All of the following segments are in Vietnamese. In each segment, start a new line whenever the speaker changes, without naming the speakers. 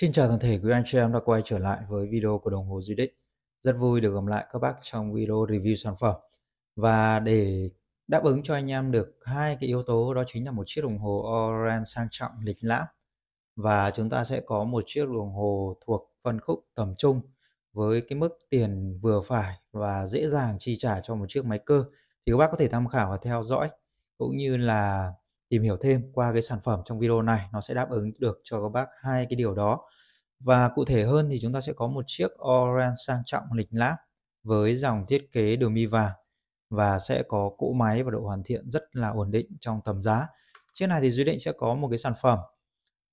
Xin chào toàn thể quý anh chị em đã quay trở lại với video của đồng hồ Duy Đích. Rất vui được gặp lại các bác trong video review sản phẩm. Và để đáp ứng cho anh em được hai cái yếu tố đó chính là một chiếc đồng hồ Orange sang trọng lịch lãm và chúng ta sẽ có một chiếc đồng hồ thuộc phân khúc tầm trung với cái mức tiền vừa phải và dễ dàng chi trả cho một chiếc máy cơ thì các bác có thể tham khảo và theo dõi cũng như là tìm hiểu thêm qua cái sản phẩm trong video này nó sẽ đáp ứng được cho các bác hai cái điều đó và cụ thể hơn thì chúng ta sẽ có một chiếc orange sang trọng lịch lãm với dòng thiết kế đường mi vàng và sẽ có cỗ máy và độ hoàn thiện rất là ổn định trong tầm giá. Chiếc này thì Duy Định sẽ có một cái sản phẩm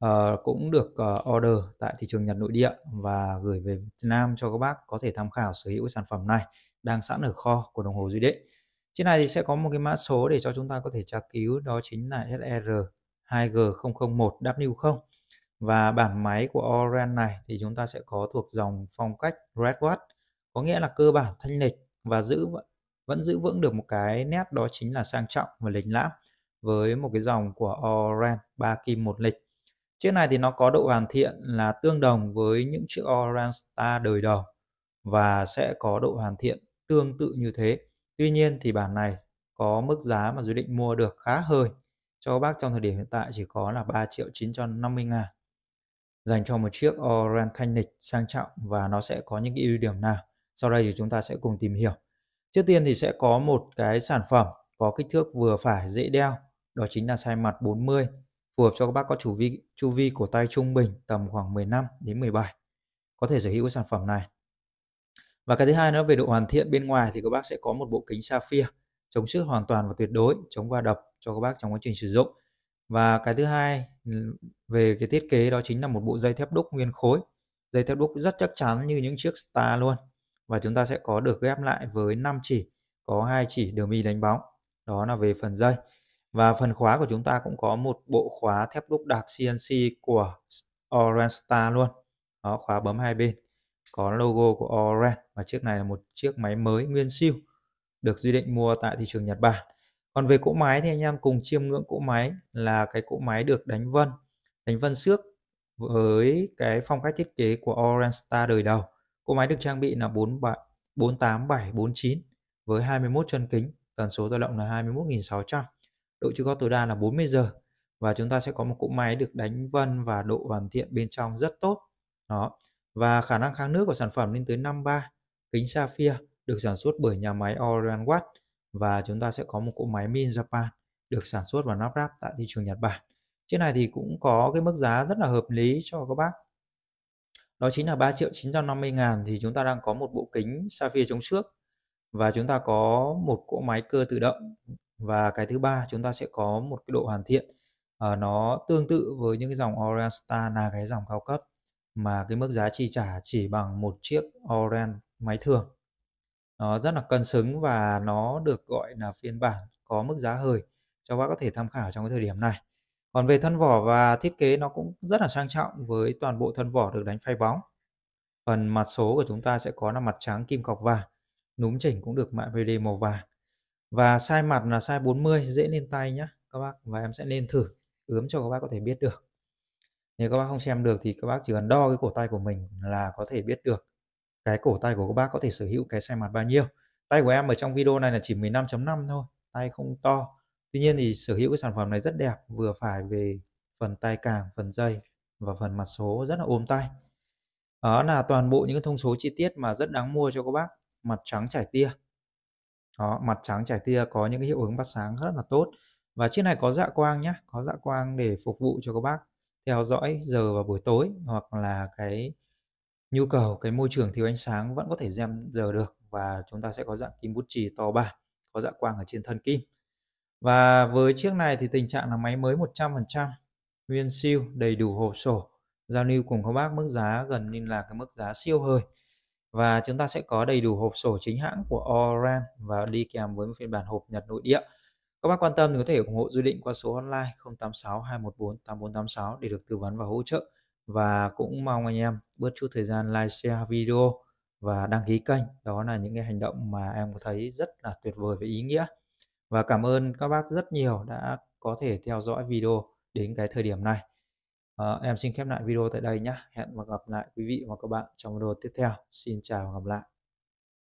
uh, cũng được uh, order tại thị trường Nhật nội địa và gửi về Việt Nam cho các bác có thể tham khảo sở hữu cái sản phẩm này đang sẵn ở kho của đồng hồ Duy Định. Chiếc này thì sẽ có một cái mã số để cho chúng ta có thể tra cứu đó chính là SR 2G001W0 và bản máy của Oran này thì chúng ta sẽ có thuộc dòng phong cách Redwood, có nghĩa là cơ bản thanh lịch và giữ vẫn giữ vững được một cái nét đó chính là sang trọng và lịch lãm với một cái dòng của Oran 3 kim một lịch. Chiếc này thì nó có độ hoàn thiện là tương đồng với những chiếc Oran Star đời đầu và sẽ có độ hoàn thiện tương tự như thế. Tuy nhiên thì bản này có mức giá mà dự định mua được khá hơi cho bác trong thời điểm hiện tại chỉ có là 3 triệu 950 ngàn dành cho một chiếc Oran thanh sang trọng và nó sẽ có những ưu điểm nào sau đây thì chúng ta sẽ cùng tìm hiểu trước tiên thì sẽ có một cái sản phẩm có kích thước vừa phải dễ đeo đó chính là size mặt 40 phù hợp cho các bác có chu vi chu vi cổ tay trung bình tầm khoảng 15 đến 17 có thể sở hữu cái sản phẩm này và cái thứ hai nữa về độ hoàn thiện bên ngoài thì các bác sẽ có một bộ kính sapphire chống sức hoàn toàn và tuyệt đối chống va đập cho các bác trong quá trình sử dụng và cái thứ hai ừ, về cái thiết kế đó chính là một bộ dây thép đúc nguyên khối dây thép đúc rất chắc chắn như những chiếc star luôn và chúng ta sẽ có được ghép lại với 5 chỉ có hai chỉ đường mi đánh bóng đó là về phần dây và phần khóa của chúng ta cũng có một bộ khóa thép đúc đặc CNC của Orange Star luôn đó khóa bấm hai bên có logo của Orange và chiếc này là một chiếc máy mới nguyên siêu được duy định mua tại thị trường Nhật Bản còn về cỗ máy thì anh em cùng chiêm ngưỡng cỗ máy là cái cỗ máy được đánh vân đánh vân xước với cái phong cách thiết kế của Orange Star đời đầu cỗ máy được trang bị là 48749 với 21 chân kính tần số dao động là 21.600 độ chịu có tối đa là 40 giờ và chúng ta sẽ có một cỗ máy được đánh vân và độ hoàn thiện bên trong rất tốt đó và khả năng kháng nước của sản phẩm lên tới 53 kính sapphire được sản xuất bởi nhà máy Orange Watt và chúng ta sẽ có một cỗ máy Min Japan được sản xuất và lắp ráp tại thị trường Nhật Bản. Chiếc này thì cũng có cái mức giá rất là hợp lý cho các bác. Đó chính là 3 triệu 950 ngàn thì chúng ta đang có một bộ kính sapphire chống xước và chúng ta có một cỗ máy cơ tự động và cái thứ ba chúng ta sẽ có một cái độ hoàn thiện uh, nó tương tự với những cái dòng Orient Star là cái dòng cao cấp mà cái mức giá chi trả chỉ bằng một chiếc Orient máy thường nó rất là cân xứng và nó được gọi là phiên bản có mức giá hời cho các bác có thể tham khảo trong cái thời điểm này còn về thân vỏ và thiết kế nó cũng rất là sang trọng với toàn bộ thân vỏ được đánh phay bóng phần mặt số của chúng ta sẽ có là mặt trắng kim cọc vàng núm chỉnh cũng được mạ VD màu vàng và size mặt là sai 40 dễ lên tay nhé các bác và em sẽ lên thử ướm cho các bác có thể biết được nếu các bác không xem được thì các bác chỉ cần đo cái cổ tay của mình là có thể biết được cái cổ tay của các bác có thể sở hữu cái xe mặt bao nhiêu tay của em ở trong video này là chỉ 15.5 thôi tay không to tuy nhiên thì sở hữu cái sản phẩm này rất đẹp vừa phải về phần tay càng phần dây và phần mặt số rất là ôm tay đó là toàn bộ những thông số chi tiết mà rất đáng mua cho các bác mặt trắng trải tia đó mặt trắng trải tia có những cái hiệu ứng bắt sáng rất là tốt và chiếc này có dạ quang nhé có dạ quang để phục vụ cho các bác theo dõi giờ vào buổi tối hoặc là cái nhu cầu cái môi trường thiếu ánh sáng vẫn có thể xem giờ được và chúng ta sẽ có dạng kim bút chì to bản có dạng quang ở trên thân kim và với chiếc này thì tình trạng là máy mới 100% nguyên siêu đầy đủ hộp sổ giao lưu cùng các bác mức giá gần như là cái mức giá siêu hơi và chúng ta sẽ có đầy đủ hộp sổ chính hãng của Oran và đi kèm với phiên bản hộp Nhật nội địa. Các bác quan tâm thì có thể ủng hộ Duy Định qua số hotline 086 214 8486 để được tư vấn và hỗ trợ và cũng mong anh em bớt chút thời gian like share video và đăng ký kênh đó là những cái hành động mà em thấy rất là tuyệt vời và ý nghĩa và cảm ơn các bác rất nhiều đã có thể theo dõi video đến cái thời điểm này à, em xin khép lại video tại đây nhé hẹn và gặp lại quý vị và các bạn trong video tiếp theo xin chào và gặp lại